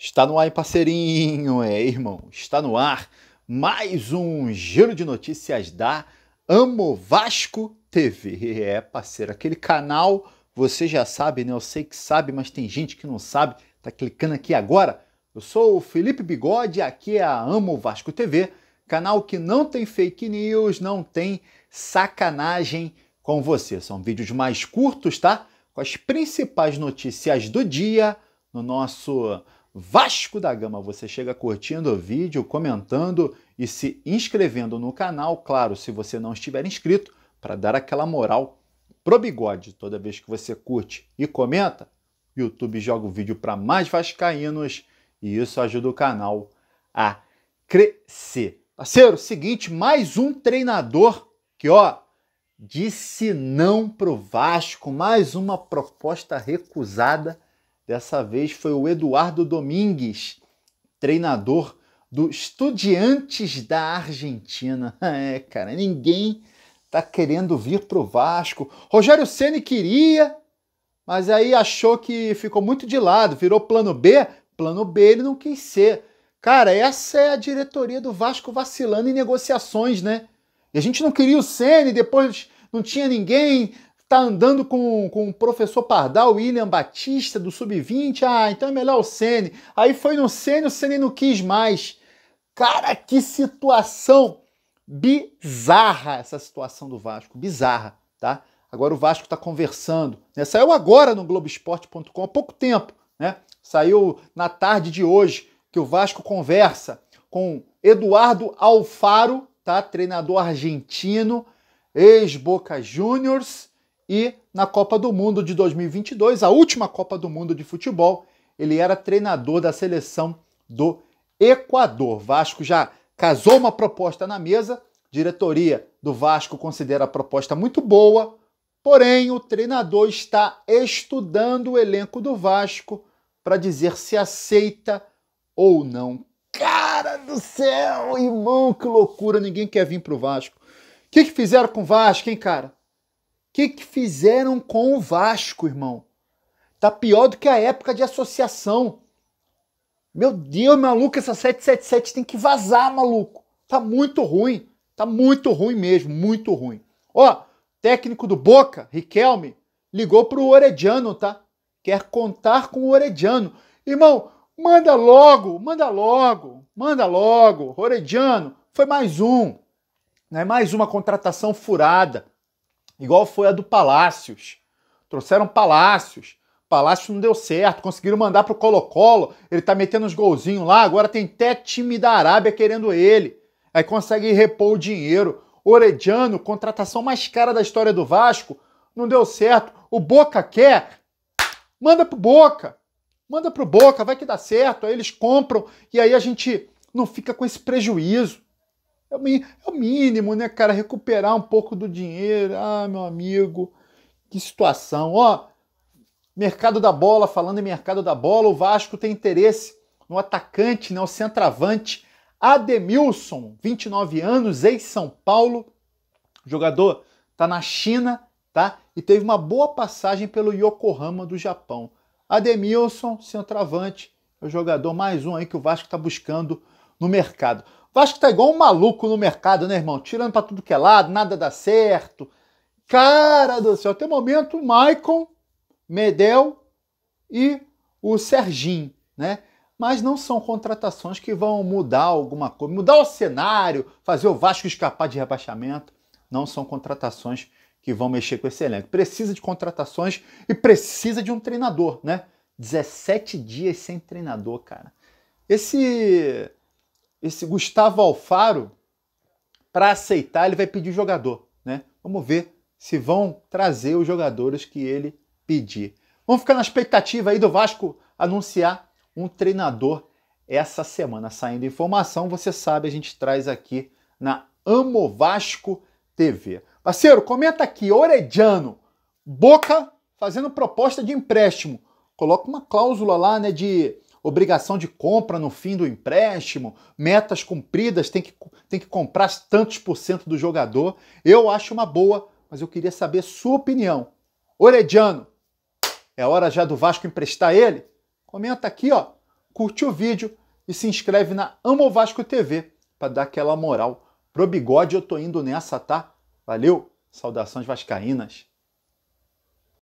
Está no ar, hein, parceirinho, é, irmão. Está no ar mais um giro de notícias da Amo Vasco TV. É, parceiro, aquele canal, você já sabe, né? Eu sei que sabe, mas tem gente que não sabe, tá clicando aqui agora. Eu sou o Felipe Bigode, aqui é a Amo Vasco TV, canal que não tem fake news, não tem sacanagem com você. São vídeos mais curtos, tá? Com as principais notícias do dia no nosso Vasco da Gama. Você chega curtindo o vídeo, comentando e se inscrevendo no canal, claro, se você não estiver inscrito, para dar aquela moral pro bigode. Toda vez que você curte e comenta, o YouTube joga o vídeo para mais vascaínos e isso ajuda o canal a crescer. Parceiro, seguinte, mais um treinador que, ó, disse não pro Vasco, mais uma proposta recusada Dessa vez foi o Eduardo Domingues, treinador do Estudiantes da Argentina. É, cara, ninguém tá querendo vir pro Vasco. Rogério Ceni queria, mas aí achou que ficou muito de lado, virou plano B. Plano B ele não quis ser. Cara, essa é a diretoria do Vasco vacilando em negociações, né? E a gente não queria o Ceni, depois não tinha ninguém, tá andando com, com o professor Pardal, William Batista, do Sub-20, ah, então é melhor o Sene. Aí foi no Sene, o Sene não quis mais. Cara, que situação bizarra essa situação do Vasco, bizarra, tá? Agora o Vasco está conversando, né? Saiu agora no Globoesporte.com, há pouco tempo, né? Saiu na tarde de hoje que o Vasco conversa com Eduardo Alfaro, tá? Treinador argentino, ex-Boca Juniors, e na Copa do Mundo de 2022, a última Copa do Mundo de futebol, ele era treinador da seleção do Equador. Vasco já casou uma proposta na mesa, diretoria do Vasco considera a proposta muito boa, porém o treinador está estudando o elenco do Vasco para dizer se aceita ou não. Cara do céu, irmão, que loucura, ninguém quer vir para o Vasco. O que, que fizeram com o Vasco, hein, cara? que, que fizeram com o Vasco, irmão? Tá pior do que a época de associação. Meu Deus, maluco, essa 777 tem que vazar, maluco. Tá muito ruim. Tá muito ruim mesmo, muito ruim. Ó, técnico do Boca, Riquelme, ligou pro Orediano, tá? Quer contar com o Orediano. Irmão, manda logo, manda logo, manda logo. Orediano, foi mais um. Né? Mais uma contratação furada. Igual foi a do Palácios. Trouxeram Palácios. Palácio não deu certo, conseguiram mandar pro Colo-Colo, ele tá metendo uns golzinhos lá, agora tem até time da Arábia querendo ele. Aí consegue repor o dinheiro. Orediano, contratação mais cara da história do Vasco, não deu certo. O Boca quer, manda pro Boca. Manda pro Boca, vai que dá certo. Aí eles compram e aí a gente não fica com esse prejuízo. É o, é o mínimo, né, cara? Recuperar um pouco do dinheiro. Ah, meu amigo, que situação. Ó, mercado da bola, falando em mercado da bola, o Vasco tem interesse no atacante, né, o centroavante Ademilson, 29 anos, ex-São Paulo. jogador tá na China, tá? E teve uma boa passagem pelo Yokohama do Japão. Ademilson, centroavante, é o jogador mais um aí que o Vasco está buscando no mercado. Vasco tá igual um maluco no mercado, né, irmão? Tirando pra tudo que é lado, nada dá certo. Cara do céu, até o momento, Maicon, Medel e o Serginho, né? Mas não são contratações que vão mudar alguma coisa, mudar o cenário, fazer o Vasco escapar de rebaixamento. Não são contratações que vão mexer com esse elenco. Precisa de contratações e precisa de um treinador, né? 17 dias sem treinador, cara. Esse esse Gustavo Alfaro, para aceitar, ele vai pedir jogador. Né? Vamos ver se vão trazer os jogadores que ele pedir. Vamos ficar na expectativa aí do Vasco anunciar um treinador essa semana. Saindo informação, você sabe, a gente traz aqui na Amo Vasco TV. Parceiro, comenta aqui, Orediano, Boca fazendo proposta de empréstimo. Coloca uma cláusula lá, né, de obrigação de compra no fim do empréstimo, metas cumpridas, tem que, tem que comprar tantos por cento do jogador. Eu acho uma boa, mas eu queria saber sua opinião. Orediano, é hora já do Vasco emprestar ele? Comenta aqui, ó, curte o vídeo e se inscreve na Amo Vasco TV para dar aquela moral. Pro bigode eu tô indo nessa, tá? Valeu, saudações vascaínas.